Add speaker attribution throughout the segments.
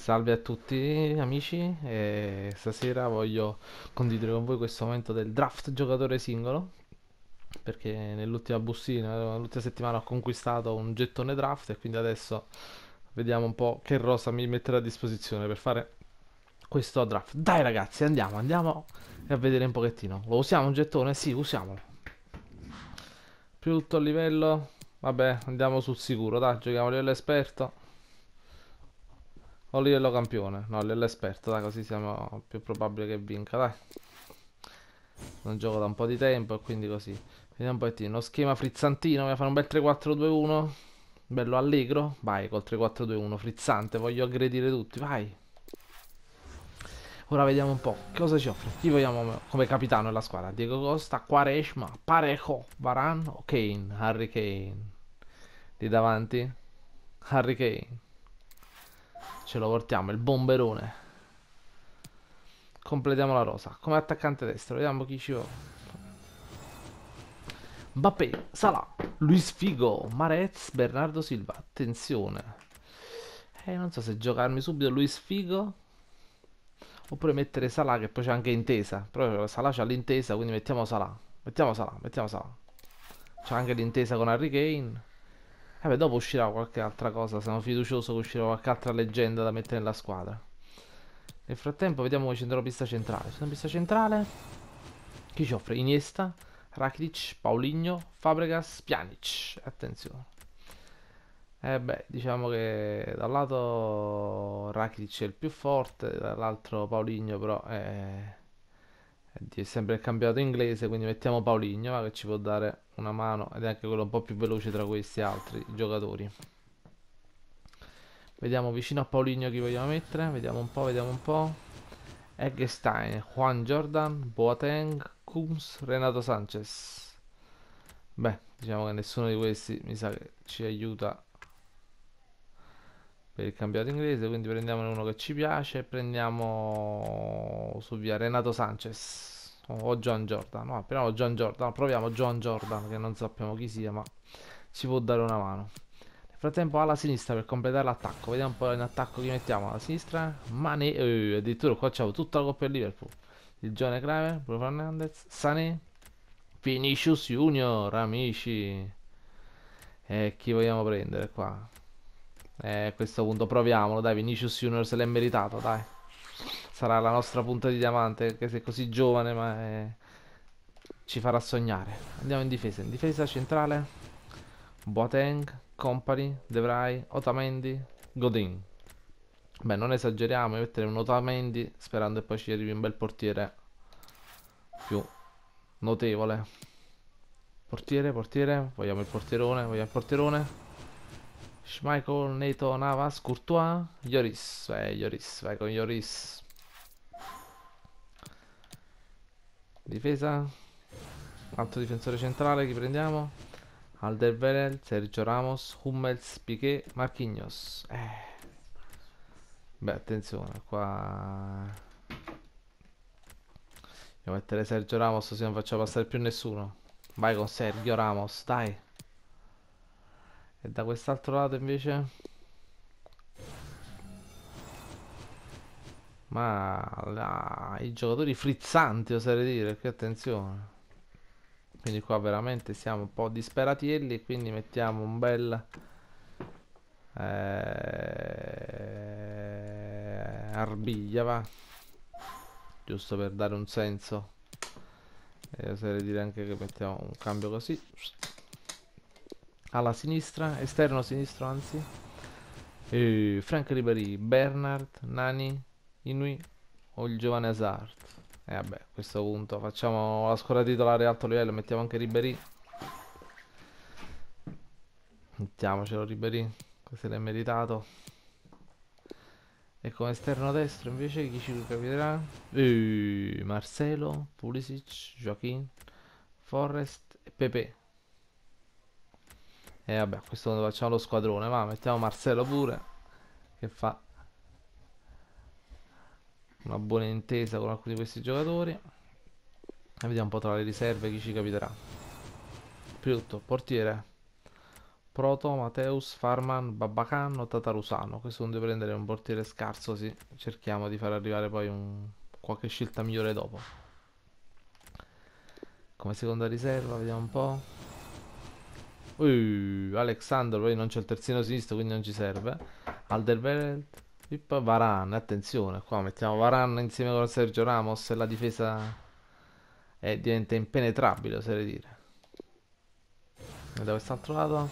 Speaker 1: Salve a tutti amici, e stasera voglio condividere con voi questo momento del draft giocatore singolo perché nell'ultima bustina, l'ultima settimana ho conquistato un gettone draft e quindi adesso vediamo un po' che rosa mi metterà a disposizione per fare questo draft. Dai ragazzi andiamo, andiamo a vedere un pochettino. Lo usiamo un gettone? Sì, usiamolo. Più tutto a livello? Vabbè, andiamo sul sicuro, dai, giochiamo a livello esperto. O livello campione? No, livello esperto, dai, così siamo più probabile che vinca, dai. Non gioco da un po' di tempo e quindi così. Vediamo un pochettino. Uno schema frizzantino, voglio fare un bel 3-4-2-1. Bello allegro. Vai col 3-4-2-1, frizzante, voglio aggredire tutti, vai. Ora vediamo un po' cosa ci offre. Chi vogliamo come capitano della squadra? Diego Costa, Quaresma, Parejo, Varan o Kane? Harry Kane. Lì davanti? Harry Kane ce lo portiamo, il bomberone. Completiamo la rosa. Come attaccante destro, vediamo chi ci va. Mbappé, Salah, Luis Figo, Marez, Bernardo Silva. Attenzione. Eh, non so se giocarmi subito Luis Figo oppure mettere Salah che poi c'è anche intesa. Però Salah c'ha l'intesa, quindi mettiamo Salah. Mettiamo Salah, mettiamo Salah. C'è anche l'intesa con Harry Kane. Vabbè, dopo uscirà qualche altra cosa. Sono fiducioso che uscirà qualche altra leggenda da mettere nella squadra. Nel frattempo, vediamo come c'entrerò pista centrale. Sono pista centrale. Chi ci offre? Iniesta, Rakitic, Pauligno, Fabregas, Pjanic. Attenzione. Eh beh, diciamo che da un lato Rakitic è il più forte, dall'altro Pauligno però è è sempre il campionato inglese, quindi mettiamo Pauligno che ci può dare una mano ed è anche quello un po' più veloce tra questi altri giocatori. Vediamo vicino a Pauligno chi vogliamo mettere, vediamo un po', vediamo un po'. Eggestein, Juan Jordan, Boateng, Coombs, Renato Sanchez. Beh, diciamo che nessuno di questi mi sa che ci aiuta per il cambiato inglese, quindi prendiamone uno che ci piace, prendiamo su via Renato Sanchez o John Jordan, no, proviamo John Jordan, proviamo John Jordan che non sappiamo chi sia ma ci può dare una mano. Nel frattempo alla sinistra per completare l'attacco, vediamo un po' in attacco chi mettiamo alla sinistra, Mane, eh, addirittura qua c'è tutta la coppia di Liverpool, il giovane Kramer, Bruno Fernandez, Sané, Vinicius Junior, amici. E chi vogliamo prendere qua? Eh, a questo punto proviamolo, dai, Vinicius Junior se l'è meritato, dai. Sarà la nostra punta di diamante, anche se è così giovane, ma è... Eh, ci farà sognare. Andiamo in difesa, in difesa centrale. Boateng, Company, De Vrij, Otamendi, Godin. Beh, non esageriamo, mettere un Otamendi sperando che poi ci arrivi un bel portiere più notevole. Portiere, portiere, vogliamo il portierone, vogliamo il portierone. Schmeichel, Neto, Navas, Courtois, Ioris, eh, Ioris, vai con Ioris. Difesa, altro difensore centrale, chi prendiamo? Alderweireld, Sergio Ramos, Hummels, Piquet, Marquinhos. Eh. Beh, attenzione, qua... Devo mettere Sergio Ramos, se non facciamo passare più nessuno. Vai con Sergio Ramos, dai. E da quest'altro lato invece? Ma la... i giocatori frizzanti oserei dire, qui attenzione. Quindi qua veramente siamo un po' disperatielli, quindi mettiamo un bel... Eh, arbiglia va. Giusto per dare un senso. E oserei dire anche che mettiamo un cambio così alla sinistra, esterno sinistro anzi, e Frank Ribéry, Bernard, Nani, Inui o il giovane Hazard. E eh, vabbè, a questo punto facciamo la squadra titolare alto livello, mettiamo anche Ribéry. Mettiamocelo Ribéry, così l'è meritato. E come esterno destro invece chi ci capirà? E Marcelo, Pulisic, Joaquin, Forrest e Pepe. E eh, vabbè, questo lo facciamo lo squadrone, ma mettiamo Marcello pure, che fa una buona intesa con alcuni di questi giocatori. E vediamo un po' tra le riserve chi ci capiterà. Prima di tutto, portiere. Proto, Mateus, Farman, Babbacanno, Tatarusano. Questo non deve prendere un portiere scarso, sì. Cerchiamo di far arrivare poi un... qualche scelta migliore dopo. Come seconda riserva, vediamo un po'. Uh, Alexander, poi non c'è il terzino sinistro, quindi non ci serve. Alderweireld, Varan, attenzione, qua mettiamo Varan insieme con Sergio Ramos e la difesa è, diventa impenetrabile, oserei dire. E da quest'altro lato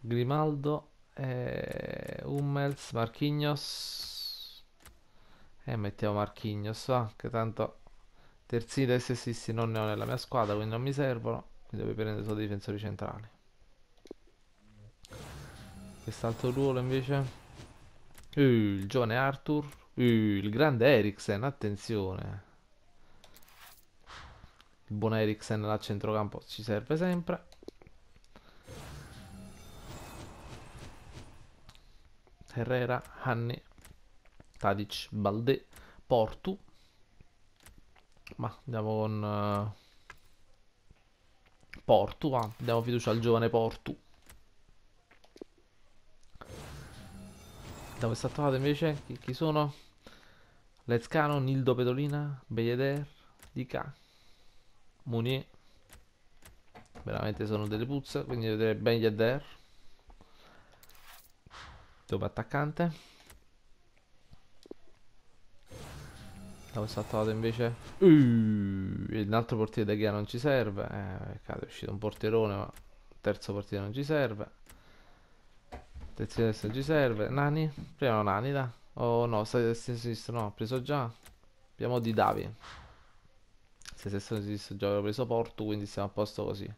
Speaker 1: Grimaldo, eh, Hummels, Marquinhos. e eh, mettiamo Marquinhos, ah, che tanto terzini dei sessisti non ne ho nella mia squadra, quindi non mi servono. Quindi deve prendere solo dei difensori centrali quest'altro ruolo invece uh, il giovane Arthur uh, il grande Eriksen attenzione il buon Eriksen là a centrocampo ci serve sempre Herrera, Hanni, Tadic, Baldé, Portu. Ma andiamo con... Uh, Portu, va. Diamo fiducia al giovane Portu. Da questa trovata invece chi, chi sono? Lezcano, Nildo Petolina, Belleder, Dica, Munier. Veramente sono delle puzze, quindi vedere Belleder. Dopo attaccante. Da questa volta invece uh, Un altro portiere da Ghia non ci serve eh, Peccato è uscito un porterone, ma terzo portiere non ci serve Terzo destra ci serve Nani? Prendiamo Nani da Oh no, stai sinistra no, ho preso già Abbiamo Di Davi Se destra sinistra già avevo preso Porto Quindi siamo a posto così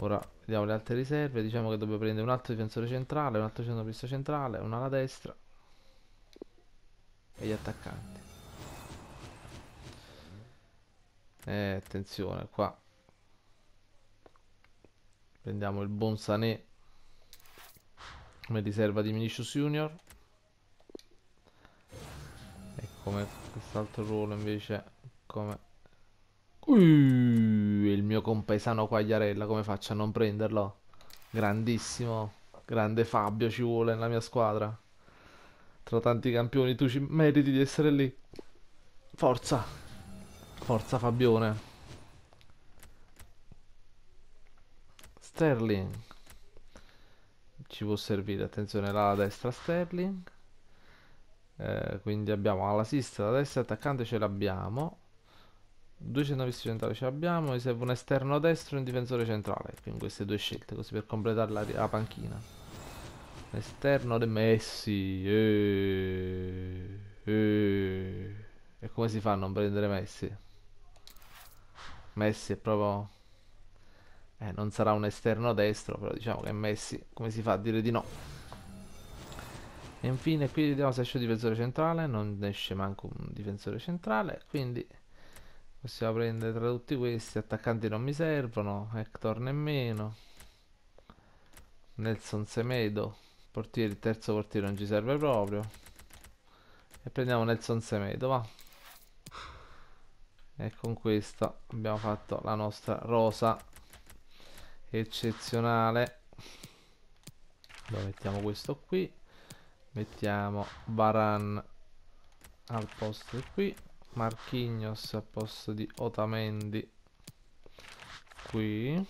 Speaker 1: Ora vediamo le altre riserve Diciamo che dobbiamo prendere un altro difensore centrale Un altro centrocampista centrale Una alla destra e gli attaccanti eh, attenzione qua prendiamo il buon Sané come riserva di Minicius Junior e come quest'altro ruolo invece come uh, il mio compaesano Quagliarella come faccio a non prenderlo grandissimo grande Fabio ci vuole nella mia squadra tra tanti campioni tu ci meriti di essere lì. Forza. Forza Fabione. Sterling. Ci può servire, attenzione là a destra Sterling. Eh, quindi abbiamo alla sinistra, alla destra attaccante ce l'abbiamo. Due centrovisti centrali ce l'abbiamo, mi serve un esterno destro e un difensore centrale. Quindi queste due scelte, così per completare la, la panchina. Esterno De Messi. E... Eh, e... Eh. e come si fa a non prendere Messi? Messi è proprio... Eh, non sarà un esterno destro, però diciamo che Messi, come si fa a dire di no? E infine qui vediamo se esce un difensore centrale, non esce manco un difensore centrale, quindi possiamo prendere tra tutti questi, attaccanti non mi servono, Hector nemmeno, Nelson Semedo, Portiere, il terzo portiere non ci serve proprio. E prendiamo Nelson Semedo, va. E con questa abbiamo fatto la nostra rosa eccezionale. Allora mettiamo questo qui. Mettiamo Baran al posto di qui. Marchignos al posto di Otamendi qui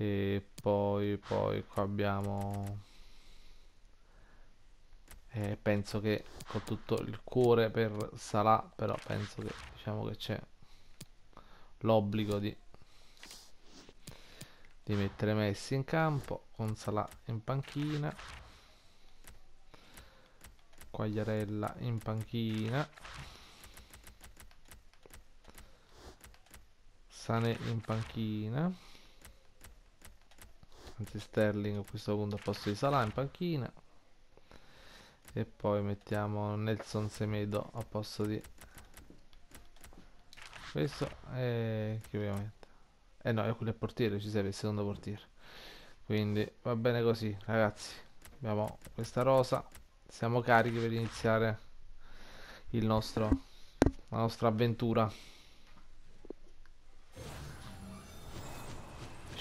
Speaker 1: e poi, poi qua abbiamo eh, penso che con tutto il cuore per Salah però penso che diciamo che c'è l'obbligo di di mettere Messi in campo con Salah in panchina Quagliarella in panchina Sane in panchina Anzi Sterling a questo punto a posto di Salah in panchina. E poi mettiamo Nelson Semedo a posto di questo e chi vogliamo mettere? Eh no, è quello è portiere, ci serve il secondo portiere. Quindi va bene così, ragazzi. Abbiamo questa rosa, siamo carichi per iniziare il nostro la nostra avventura.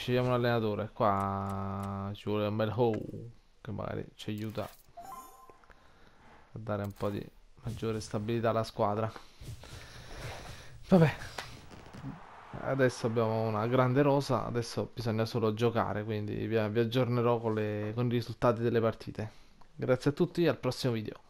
Speaker 1: scegliamo un allenatore. Qua ci vuole un bel hoe oh, che magari ci aiuta a dare un po' di maggiore stabilità alla squadra. Vabbè. Adesso abbiamo una grande rosa, adesso bisogna solo giocare, quindi vi, aggiornerò con, le, con i risultati delle partite. Grazie a tutti al prossimo video.